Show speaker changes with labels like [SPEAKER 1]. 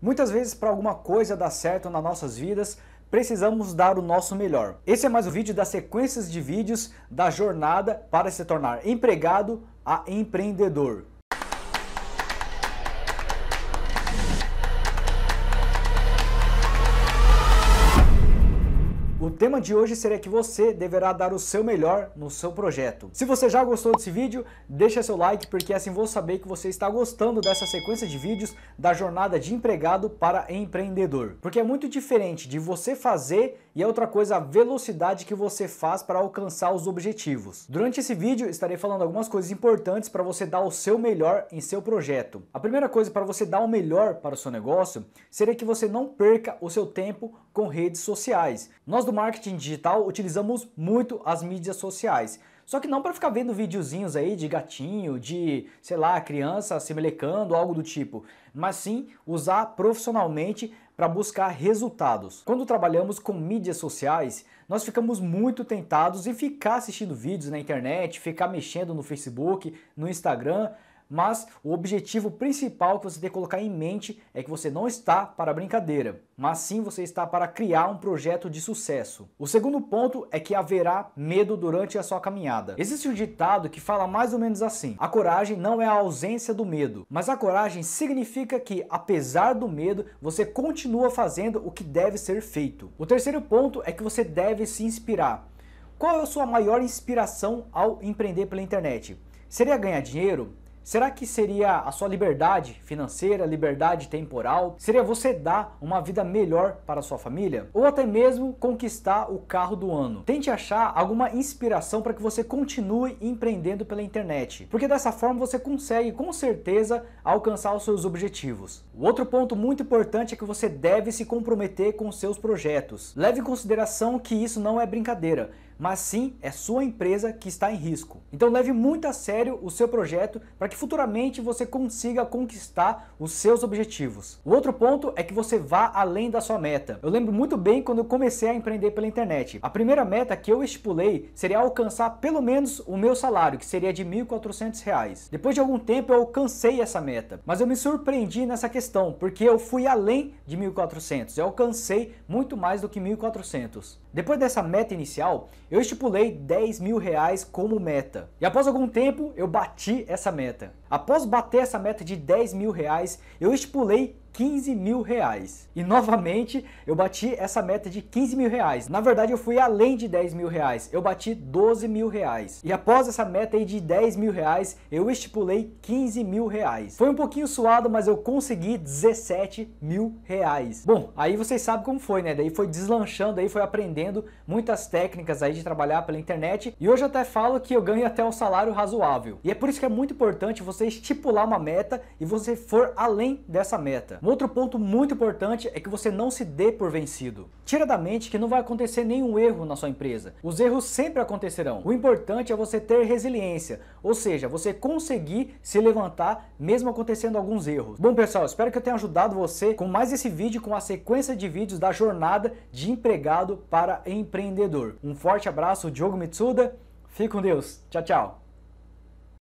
[SPEAKER 1] Muitas vezes, para alguma coisa dar certo nas nossas vidas, precisamos dar o nosso melhor. Esse é mais um vídeo das sequências de vídeos da jornada para se tornar empregado a empreendedor. tema de hoje seria que você deverá dar o seu melhor no seu projeto. Se você já gostou desse vídeo, deixa seu like porque assim vou saber que você está gostando dessa sequência de vídeos da jornada de empregado para empreendedor. Porque é muito diferente de você fazer e a é outra coisa a velocidade que você faz para alcançar os objetivos. Durante esse vídeo estarei falando algumas coisas importantes para você dar o seu melhor em seu projeto. A primeira coisa para você dar o melhor para o seu negócio seria que você não perca o seu tempo com redes sociais. Nós do marketing digital utilizamos muito as mídias sociais. Só que não para ficar vendo videozinhos aí de gatinho, de, sei lá, criança se melecando, algo do tipo, mas sim usar profissionalmente para buscar resultados. Quando trabalhamos com mídias sociais, nós ficamos muito tentados em ficar assistindo vídeos na internet, ficar mexendo no Facebook, no Instagram, mas o objetivo principal que você tem que colocar em mente é que você não está para brincadeira, mas sim você está para criar um projeto de sucesso. O segundo ponto é que haverá medo durante a sua caminhada. Existe um ditado que fala mais ou menos assim: a coragem não é a ausência do medo, mas a coragem significa que, apesar do medo, você continua fazendo o que deve ser feito. O terceiro ponto é que você deve se inspirar. Qual é a sua maior inspiração ao empreender pela internet? Seria ganhar dinheiro? Será que seria a sua liberdade financeira, liberdade temporal? Seria você dar uma vida melhor para sua família? Ou até mesmo conquistar o carro do ano? Tente achar alguma inspiração para que você continue empreendendo pela internet, porque dessa forma você consegue com certeza alcançar os seus objetivos. O outro ponto muito importante é que você deve se comprometer com seus projetos. Leve em consideração que isso não é brincadeira mas sim é sua empresa que está em risco. Então leve muito a sério o seu projeto para que futuramente você consiga conquistar os seus objetivos. O outro ponto é que você vá além da sua meta. Eu lembro muito bem quando eu comecei a empreender pela internet. A primeira meta que eu estipulei seria alcançar pelo menos o meu salário, que seria de R$ 1.400. Depois de algum tempo eu alcancei essa meta, mas eu me surpreendi nessa questão, porque eu fui além de 1.400, eu alcancei muito mais do que 1.400. Depois dessa meta inicial, eu estipulei 10 mil reais como meta. E após algum tempo, eu bati essa meta. Após bater essa meta de 10 mil reais, eu estipulei 15 mil reais. E novamente eu bati essa meta de 15 mil reais. Na verdade, eu fui além de 10 mil reais, eu bati 12 mil reais. E após essa meta aí de 10 mil reais, eu estipulei 15 mil reais. Foi um pouquinho suado, mas eu consegui 17 mil reais. Bom, aí vocês sabem como foi, né? Daí foi deslanchando, aí foi aprendendo muitas técnicas aí de trabalhar pela internet. E hoje eu até falo que eu ganho até um salário razoável. E é por isso que é muito importante você estipular uma meta e você for além dessa meta outro ponto muito importante é que você não se dê por vencido. Tira da mente que não vai acontecer nenhum erro na sua empresa. Os erros sempre acontecerão. O importante é você ter resiliência, ou seja, você conseguir se levantar mesmo acontecendo alguns erros. Bom pessoal, espero que eu tenha ajudado você com mais esse vídeo, com a sequência de vídeos da jornada de empregado para empreendedor. Um forte abraço, Diogo Mitsuda. Fique com Deus. Tchau, tchau.